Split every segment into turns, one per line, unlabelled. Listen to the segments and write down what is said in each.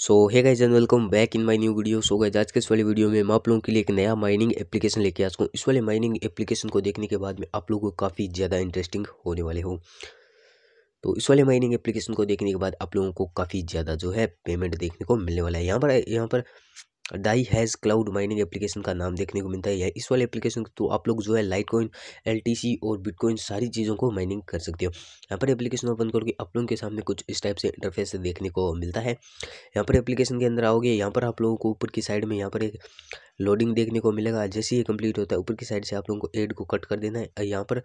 so hi guys and welcome back in my new video so guys आज के इस वाले वीडियो में मैं आप लोगों के लिए एक नया माइनिंग एप्लीकेशन लेके आ चुका हूँ इस वाले माइनिंग एप्लीकेशन को देखने के बाद में आप लोगों को काफ़ी ज़्यादा इंटरेस्टिंग होने वाले हो तो इस वाले माइनिंग एप्लीकेशन को देखने के बाद आप लोगों को काफ़ी ज़्यादा जो है पेमेंट देखने को मिलने वाला है यहाँ पर यहाँ पर डाई हैज़ क्लाउड माइनिंग एप्लीकेशन का नाम देखने को मिलता है इस वाले एप्लीकेशन तो आप लोग जो है लाइट कॉइन एल और बिटकॉइन सारी चीज़ों को माइनिंग कर सकते हो यहाँ पर एप्लीकेशन ओपन करोगे आप लोगों के सामने कुछ इस टाइप से इंटरफेस देखने को मिलता है यहाँ पर एप्लीकेशन के अंदर आओगे यहाँ पर आप लोगों को ऊपर की साइड में यहाँ पर एक लोडिंग देखने को मिलेगा जैसे ही कंप्लीट होता है ऊपर की साइड से आप लोगों को एड को कट कर देना है और यहाँ पर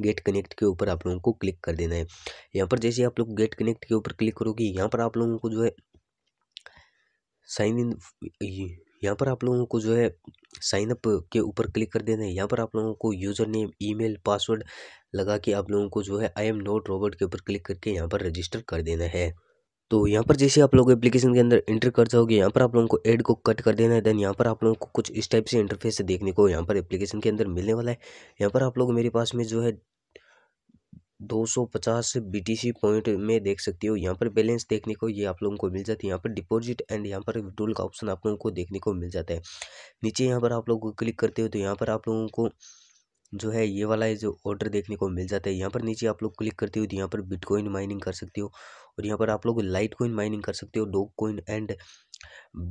गेट कनेक्ट के ऊपर आप लोगों को क्लिक कर देना है यहाँ पर जैसे आप लोग गेट कनेक्ट के ऊपर क्लिक करोगे यहाँ पर आप लोगों को जो है साइन इन यहाँ पर आप लोगों को जो है साइन अप के ऊपर क्लिक कर देना है यहाँ पर आप लोगों को यूज़र नेम ईमेल पासवर्ड लगा के आप लोगों को जो है आई एम नोट रोबोट के ऊपर क्लिक करके यहाँ पर रजिस्टर कर देना है तो यहाँ पर जैसे आप लोग एप्लीकेशन के अंदर एंटर कर जाओगे यहाँ पर आप लोगों को एड को कट कर देना है देन यहाँ पर आप लोगों को कुछ इस टाइप से इंटरफेस देखने को यहाँ पर एप्लीकेशन के अंदर मिलने वाला है यहाँ पर आप लोग मेरे पास में जो है दो सौ पचास बी टी सी पॉइंट में देख सकते हो यहाँ पर बैलेंस देखने को ये आप लोगों को मिल जाती है यहाँ पर डिपॉजिट एंड यहाँ पर विड्रोल का ऑप्शन आप लोगों को देखने को मिल जाता है नीचे यहाँ पर आप लोग क्लिक करते हो तो यहाँ पर आप लोगों को जो है ये वाला है जो ऑर्डर देखने को मिल जाता है यहाँ पर नीचे आप लोग क्लिक करते हो तो यहाँ पर बिटकॉइन माइनिंग कर सकते हो और यहाँ पर आप लोग लाइट कॉइन माइनिंग कर सकते हो dogecoin and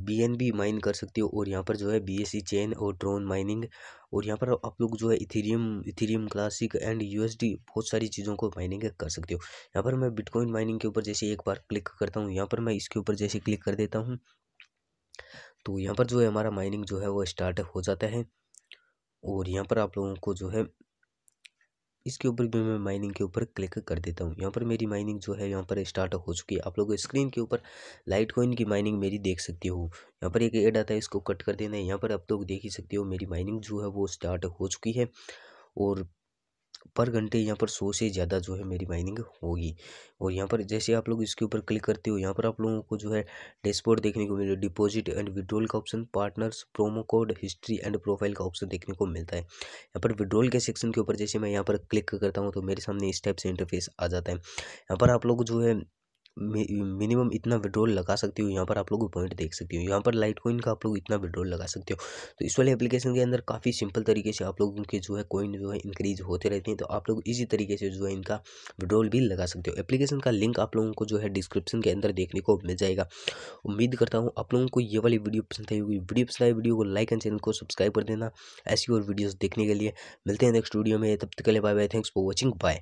B N B mine कर सकते हो और यहाँ पर जो है बी एस सी चेन और ड्रोन माइनिंग और यहाँ पर आप लोग जो है Ethereum Ethereum classic and U S D बहुत सारी चीज़ों को माइनिंग कर सकते हो यहाँ पर मैं बिटकॉइन माइनिंग के ऊपर जैसे एक बार क्लिक करता हूँ यहाँ पर मैं इसके ऊपर जैसे क्लिक कर देता हूँ तो यहाँ पर जो है हमारा माइनिंग जो है वो स्टार्ट हो जाता है और यहाँ पर आप लोगों को जो है इसके ऊपर भी मैं माइनिंग के ऊपर क्लिक कर देता हूँ यहाँ पर मेरी माइनिंग जो है यहाँ पर स्टार्ट हो चुकी है आप लोग स्क्रीन के ऊपर लाइट कॉइन की माइनिंग मेरी देख सकते हो यहाँ पर एक एड आता है इसको कट कर देना है यहाँ पर आप लोग देख ही सकते हो मेरी माइनिंग जो है वो स्टार्ट हो चुकी है और पर घंटे यहाँ पर सौ से ज़्यादा जो है मेरी माइनिंग होगी और यहाँ पर जैसे आप लोग इसके ऊपर क्लिक करते हो यहाँ पर आप लोगों को जो है डैशबोर्ड देखने को मिले डिपॉजिट एंड विड्रॉल का option partners promo code history and profile का ऑप्शन देखने को मिलता है यहाँ पर विड्रॉल के सेक्शन के ऊपर जैसे मैं यहाँ पर क्लिक करता हूँ तो मेरे सामने इस टाइप से इंटरफेस आ जाता है यहाँ पर आप लोग जो है मिनिमम इतना विड्रॉल लगा सकते हो यहाँ पर आप लोग पॉइंट देख सकते हो यहाँ पर लाइट कोइन का आप लोग इतना विड्रॉल लगा सकते हो तो इस वाले एप्लीकेशन के अंदर काफ़ी सिंपल तरीके से आप लोगों के जो है कोइन जो है इंक्रीज होते रहते हैं तो आप लोग इसी तरीके से जो है इनका विड्रॉल भी लगा सकते हो एप्लीकेशन का लिंक आप लोगों को जो है डिस्क्रिप्शन के अंदर देखने को मिल जाएगा उम्मीद करता हूँ आप लोगों को ये वाली वीडियो पसंद आई होगी वीडियो पसंद आई वीडियो को लाइक एंड चैनल को सब्सक्राइब कर देना ऐसी और वीडियोज़ देखने के लिए मिलते हैं नेक्स्ट वीडियो में तब तक के लिए bye bye thanks for watching bye